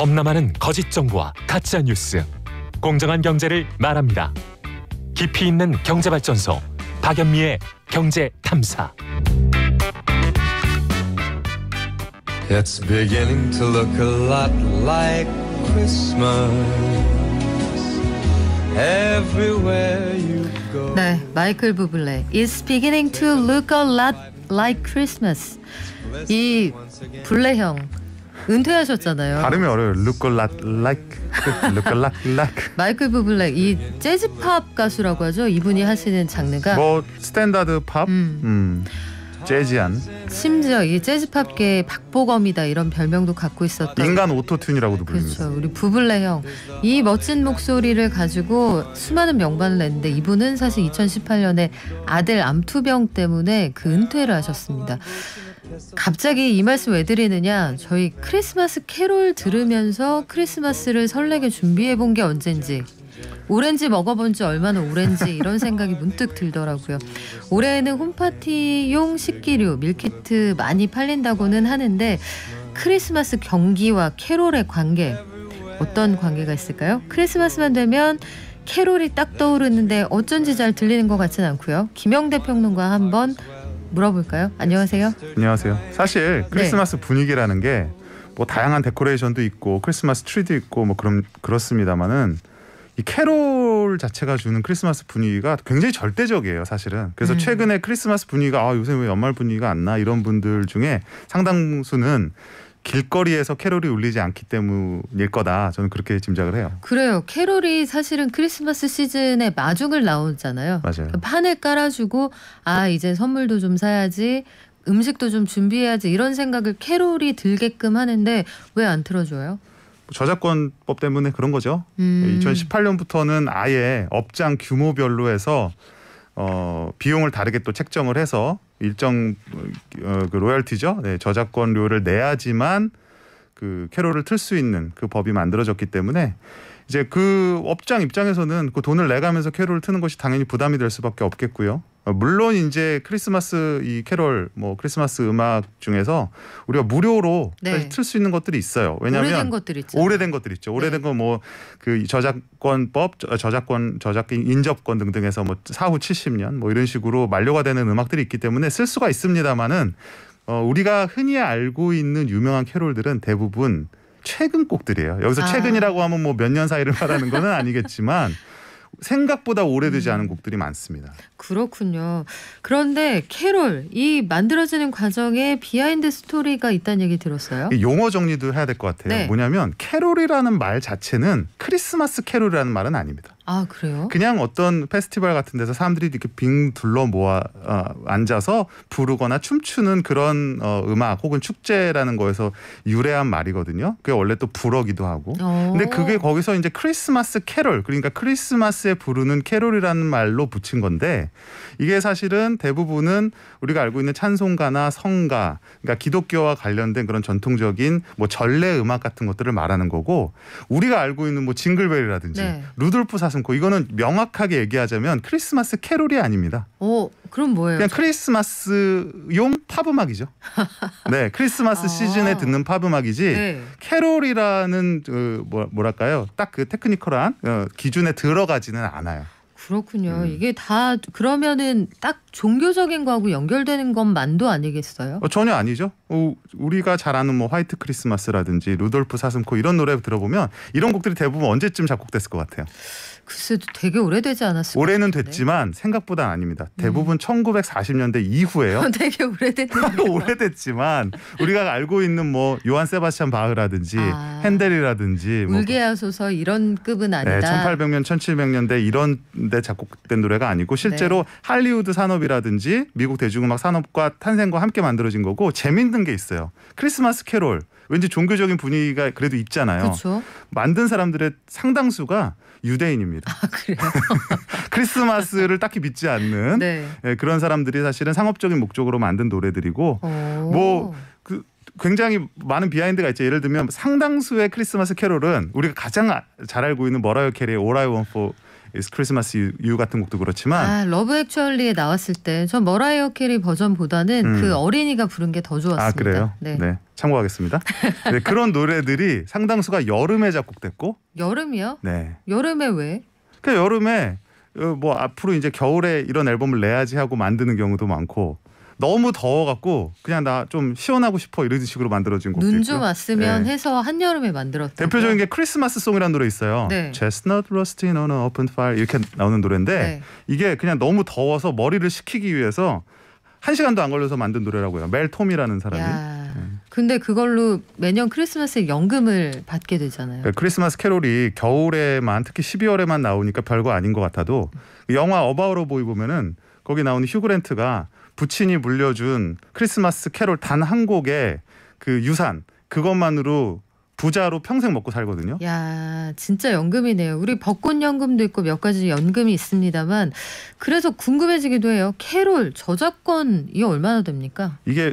범람하는 거짓 정보와 가짜 뉴스, 공정한 경제를 말합니다. 깊이 있는 경제발전소 박연미의 경제 탐사. It's beginning to look a lot like Christmas. Everywhere you go. 네, 마이클 부블레. It's beginning to look a lot like Christmas. 이 블레형 은퇴하셨잖아요. 발음이 어려요. 루꼴락락, 루꼴락락. 마이클 부블랙 이 재즈 팝 가수라고 하죠. 이분이 하시는 장르가 뭐 스탠다드 팝, 음. 음. 재즈한. 심지어 이 재즈 팝계의 박보검이다 이런 별명도 갖고 있었던. 인간 오토튠이라고도 부릅니다. 그렇죠. 우리 부블레 형. 이 멋진 목소리를 가지고 수많은 명반을 냈는데 이분은 사실 2018년에 아들 암투병 때문에 그 은퇴를 하셨습니다. 갑자기 이 말씀 왜 드리느냐 저희 크리스마스 캐롤 들으면서 크리스마스를 설레게 준비해 본 게 언젠지 오렌지 먹어본 지 얼마나 오렌지 이런 생각이 문득 들더라고요. 올해에는 홈파티용 식기류 밀키트 많이 팔린다고는 하는데 크리스마스 경기와 캐롤의 관계 어떤 관계가 있을까요? 크리스마스만 되면 캐롤이 딱 떠오르는데 어쩐지 잘 들리는 것 같진 않고요. 김영대 평론가 한번 물어볼까요? 안녕하세요. 안녕하세요. 사실 네. 크리스마스 네. 분위기라는 게 뭐 다양한 데코레이션도 있고 크리스마스 트리도 있고 뭐 그런 그렇습니다만은 이 캐롤 자체가 주는 크리스마스 분위기가 굉장히 절대적이에요, 사실은. 그래서 음. 최근에 크리스마스 분위기가 아, 요새 왜 연말 분위기가 안 나? 이런 분들 중에 상당수는 길거리에서 캐롤이 울리지 않기 때문일 거다. 저는 그렇게 짐작을 해요. 그래요. 캐롤이 사실은 크리스마스 시즌에 마중을 나오잖아요. 맞아요. 그러니까 판을 깔아주고 아 이제 선물도 좀 사야지. 음식도 좀 준비해야지 이런 생각을 캐롤이 들게끔 하는데 왜 안 틀어줘요? 저작권법 때문에 그런 거죠. 음. 2018년부터는 아예 업장 규모별로 해서 어, 비용을 다르게 또 책정을 해서 일정 어, 그 로열티죠. 네, 저작권료를 내야지만 그 캐롤을 틀 수 있는 그 법이 만들어졌기 때문에 이제 그 업장 입장에서는 그 돈을 내가면서 캐롤을 트는 것이 당연히 부담이 될 수밖에 없겠고요. 어, 물론 이제 크리스마스 이 캐롤 뭐 크리스마스 음악 중에서 우리가 무료로 네. 틀수 있는 것들이 있어요. 왜냐하면 오래된 것들 있죠. 오래된 것들 있죠. 오래된 네. 거뭐 그 저작권법, 저작권, 저작권 인접권 등등에서 뭐 사후 70년 뭐 이런 식으로 만료가 되는 음악들이 있기 때문에 쓸 수가 있습니다만은 어 우리가 흔히 알고 있는 유명한 캐롤들은 대부분 최근 곡들이에요. 여기서 아. 최근이라고 하면 뭐 몇 년 사이를 말하는 거는 아니겠지만 생각보다 오래되지 음. 않은 곡들이 많습니다. 그렇군요. 그런데 캐롤 이 만들어지는 과정에 비하인드 스토리가 있다는 얘기 들었어요. 용어 정리도 해야 될 것 같아요. 네. 뭐냐면 캐롤이라는 말 자체는 크리스마스 캐롤이라는 말은 아닙니다. 아 그래요? 그냥 어떤 페스티벌 같은 데서 사람들이 이렇게 빙 둘러 모아 어, 앉아서 부르거나 춤추는 그런 어, 음악 혹은 축제라는 거에서 유래한 말이거든요. 그게 원래 또 불어기도 하고. 오. 어. 근데 그게 거기서 이제 크리스마스 캐롤 그러니까 크리스마스에 부르는 캐롤이라는 말로 붙인 건데 이게 사실은 대부분은 우리가 알고 있는 찬송가나 성가, 그러니까 기독교와 관련된 그런 전통적인 뭐 전래 음악 같은 것들을 말하는 거고 우리가 알고 있는 뭐 징글벨이라든지 네. 루돌프 사슴코 이거는 명확하게 얘기하자면 크리스마스 캐롤이 아닙니다. 오, 어, 그럼 뭐예요? 그냥 크리스마스용 팝 음악이죠. 네, 크리스마스 아. 시즌에 듣는 팝 음악이지 네. 캐롤이라는 그 뭐, 뭐랄까요? 딱 그 테크니컬한 어, 기준에 들어가지는 않아요. 그렇군요. 음. 이게 다 그러면은 딱 종교적인 거하고 연결되는 것만도 아니겠어요? 어, 전혀 아니죠. 어, 우리가 잘 아는 뭐 화이트 크리스마스라든지 루돌프 사슴코 이런 노래 들어보면 이런 곡들이 대부분 언제쯤 작곡됐을 것 같아요. 글쎄도 되게 오래되지 않았어요. 올해는 됐지만 생각보다 아닙니다. 음. 대부분 음. 1940년대 이후에요. 되게 오래됐네요. 오래됐지만 우리가 알고 있는 뭐 요한 세바스찬 바흐라든지 아, 핸델이라든지 뭐 울게 하소서 이런 급은 아니다. 네, 1800년 1700년대 이런 데 작곡된 노래가 아니고 실제로 네. 할리우드 산업 산업이라든지 미국 대중음악 산업과 탄생과 함께 만들어진 거고 재밌는 게 있어요. 크리스마스 캐롤 왠지 종교적인 분위기가 그래도 있잖아요. 그쵸? 만든 사람들의 상당수가 유대인입니다. 아, 그래요? 크리스마스를 딱히 믿지 않는 네. 예, 그런 사람들이 사실은 상업적인 목적으로 만든 노래들이고 뭐그 굉장히 많은 비하인드가 있죠. 예를 들면 상당수의 크리스마스 캐롤은 우리가 가장 아, 잘 알고 있는 머라이어 캐리의 오라이 원포 크리스마스 유 같은 곡도 그렇지만 아, 러브 액츄얼리에 나왔을 때저 머라이어 캐리 버전보다는 그 음. 그 어린이가 부른 게 더 좋았습니다. 아 그래요? 네. 네. 참고하겠습니다. 네, 그런 노래들이 상당수가 여름에 작곡됐고 여름이요? 네. 여름에 왜? 그 여름에 어, 뭐 앞으로 이제 겨울에 이런 앨범을 내야지 하고 만드는 경우도 많고 너무 더워갖고 그냥 나 좀 시원하고 싶어 이런 식으로 만들어진 곡도 눈좀 왔으면 네. 해서 한여름에 만들었던 대표적인 게 크리스마스 송이라는 노래 있어요. 네. Chestnut roasting on an open fire 이렇게 나오는 노래인데 네. 이게 그냥 너무 더워서 머리를 식히기 위해서 한 시간도 안 걸려서 만든 노래라고요. 멜 톰이라는 사람이. 야, 네. 근데 그걸로 매년 크리스마스에 연금을 받게 되잖아요. 네, 크리스마스 캐롤이 겨울에만 특히 12월에만 나오니까 별거 아닌 것 같아도 영화 어바웃 오보이 보면은 거기 나오는 휴그랜트가 부친이 물려준 크리스마스 캐롤 단 한 곡의 그 유산 그것만으로 부자로 평생 먹고 살거든요. 야, 진짜 연금이네요. 우리 벚꽃 연금도 있고 몇 가지 연금이 있습니다만 그래서 궁금해지기도 해요. 캐롤 저작권이 얼마나 됩니까? 이게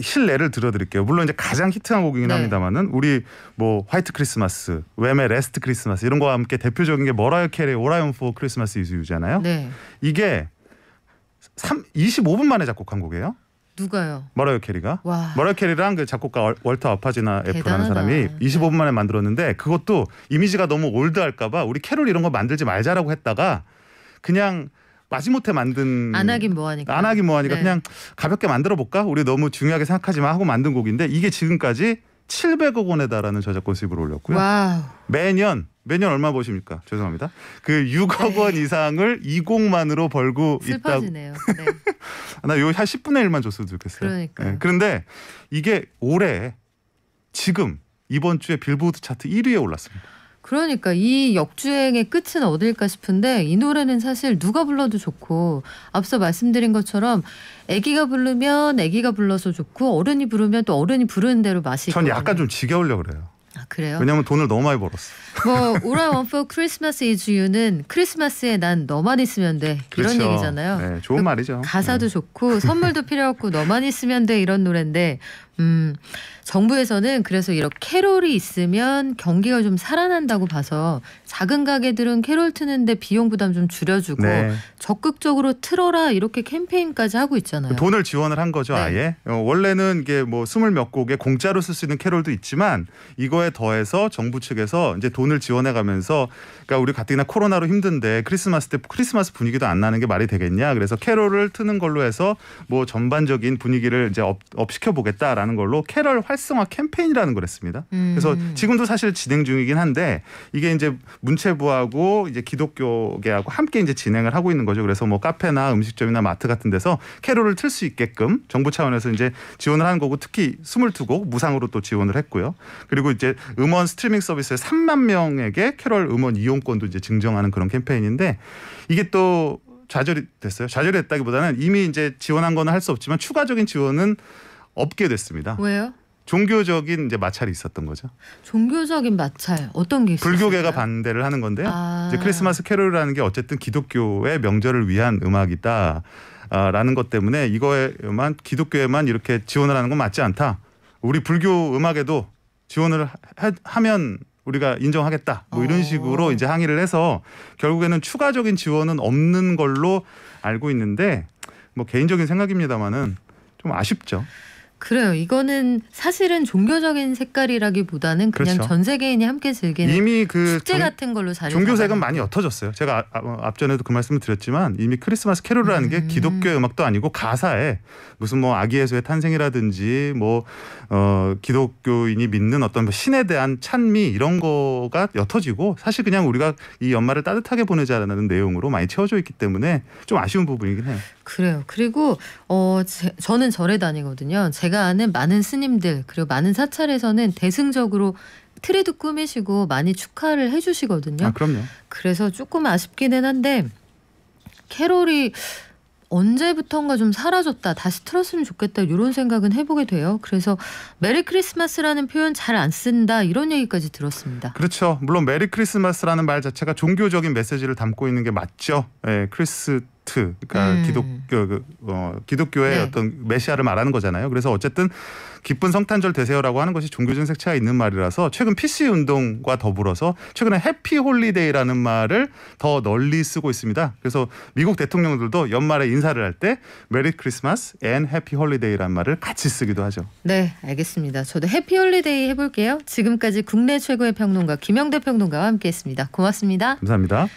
실례를 들어드릴게요. 물론 이제 가장 히트한 곡이긴 네. 합니다만은 우리 뭐 화이트 크리스마스, 웸의 레스트 크리스마스 이런 거와 함께 대표적인 게 머라이어 캐리의 오라이언 포 크리스마스 이즈유잖아요. 네. 이게 3, 25분 만에 작곡한 곡이에요. 누가요? 머라이어 캐리가. 와. 머라이어 캐리랑 그 작곡가 월터 아파지나 애라는 사람이 25분 만에 만들었는데 그것도 이미지가 너무 올드할까봐 우리 캐롤 이런 거 만들지 말자라고 했다가 그냥 마지못해 만든 안 하긴 뭐하니까 안 하긴 뭐하니까 네. 그냥 가볍게 만들어 볼까 우리 너무 중요하게 생각하지 마 하고 만든 곡인데 이게 지금까지 700억 원에 달하는 저작권 수입을 올렸고요. 와 매년 매년 얼마 보십니까? 죄송합니다. 그 6억 원 네. 이상을 이공만으로 벌고 슬퍼지네요. 네. 나요 한 10분의 1만 줬으면 좋겠어요. 그러니까. 네. 그런데 이게 올해 지금 이번 주에 빌보드 차트 1위에 올랐습니다. 그러니까 이 역주행의 끝은 어딜까 싶은데 이 노래는 사실 누가 불러도 좋고 앞서 말씀드린 것처럼 아기가 부르면 아기가 불러서 좋고 어른이 부르면 또 어른이 부르는 대로 맛이 전 약간 좀 지겨우려 그래요. 그래요? 왜냐하면 돈을 너무 많이 벌었어. 뭐 All I Want for Christmas is You는 크리스마스에 난 너만 있으면 돼 그렇죠. 이런 얘기잖아요. 네, 좋은 그 말이죠. 가사도 네. 좋고 선물도 필요 없고 너만 있으면 돼 이런 노래인데 음, 정부에서는 그래서 이렇게 캐롤이 있으면 경기가 좀 살아난다고 봐서 작은 가게들은 캐롤 트는데 비용 부담 좀 줄여주고 네. 적극적으로 틀어라 이렇게 캠페인까지 하고 있잖아요. 그 돈을 지원을 한 거죠, 네. 아예. 어, 원래는 이게 뭐 스물 몇 곡에 공짜로 쓸 수 있는 캐롤도 있지만 이거에 더해서 정부 측에서 이제 돈을 지원해 가면서 그러니까 우리 가뜩이나 코로나로 힘든데 크리스마스 때 크리스마스 분위기도 안 나는 게 말이 되겠냐. 그래서 캐롤을 트는 걸로 해서 뭐 전반적인 분위기를 이제 업, 업 시켜보겠다라는 라는 걸로 캐럴 활성화 캠페인이라는 걸 했습니다. 음. 그래서 지금도 사실 진행 중이긴 한데 이게 이제 문체부하고 이제 기독교계하고 함께 이제 진행을 하고 있는 거죠. 그래서 뭐 카페나 음식점이나 마트 같은 데서 캐롤을 틀 수 있게끔 정부 차원에서 이제 지원을 하는 거고 특히 22곡 무상으로 또 지원을 했고요. 그리고 이제 음원 스트리밍 서비스에 3만 명에게 캐럴 음원 이용권도 이제 증정하는 그런 캠페인인데 이게 또 좌절이 됐어요. 좌절했다기보다는 이미 이제 지원한 건 할 수 없지만 추가적인 지원은 없게 됐습니다. 왜요? 종교적인 이제 마찰이 있었던 거죠. 종교적인 마찰 어떤 게 있어요? 불교계가 반대를 하는 건데요. 아. 이제 크리스마스 캐롤이라는 게 어쨌든 기독교의 명절을 위한 음악이다. 라는 것 때문에 이거에만 기독교에만 이렇게 지원을 하는 건 맞지 않다. 우리 불교 음악에도 지원을 하, 면 우리가 인정하겠다. 뭐 이런 어. 식으로 이제 항의를 해서 결국에는 추가적인 지원은 없는 걸로 알고 있는데 뭐 개인적인 생각입니다만은 좀 아쉽죠. 그래요. 이거는 사실은 종교적인 색깔이라기보다는 그냥 그렇죠. 전 세계인이 함께 즐기는 이미 그 축제 종, 같은 걸로 자리 종교색은 많이 옅어졌어요. 제가 아, 아, 어, 앞전에도 그 말씀을 드렸지만 이미 크리스마스 캐롤이라는 음. 게 기독교 음악도 아니고 가사에 무슨 뭐 아기 예수의 탄생이라든지 뭐 어, 기독교인이 믿는 어떤 그 신에 대한 찬미 이런 거가 옅어지고 사실 그냥 우리가 이 연말을 따뜻하게 보내자라는 내용으로 많이 채워져 있기 때문에 좀 아쉬운 부분이긴 해요. 그래요. 그리고 어 제, 저는 절에 다니거든요. 제가 아는 많은 스님들 그리고 많은 사찰에서는 대승적으로 트리도 꾸미시고 많이 축하를 해주시거든요. 아, 그럼요. 그래서 조금 아쉽기는 한데 캐롤이 언제부턴가 좀 사라졌다 다시 틀었으면 좋겠다 이런 생각은 해보게 돼요. 그래서 메리 크리스마스라는 표현 잘 안 쓴다 이런 얘기까지 들었습니다. 그렇죠. 물론 메리 크리스마스라는 말 자체가 종교적인 메시지를 담고 있는 게 맞죠. 예, 크리스 트 그러니까 음. 기독교 그, 어, 기독교의 네. 어떤 메시아를 말하는 거잖아요. 그래서 어쨌든 기쁜 성탄절 되세요라고 하는 것이 종교적 색채가 있는 말이라서 최근 PC 운동과 더불어서 최근에 해피 홀리데이라는 말을 더 널리 쓰고 있습니다. 그래서 미국 대통령들도 연말에 인사를 할 때 메리 크리스마스 앤 해피 홀리데이란 말을 같이 쓰기도 하죠. 네, 알겠습니다. 저도 해피 홀리데이 해볼게요. 지금까지 국내 최고의 평론가 김영대 평론가와 함께했습니다. 고맙습니다. 감사합니다.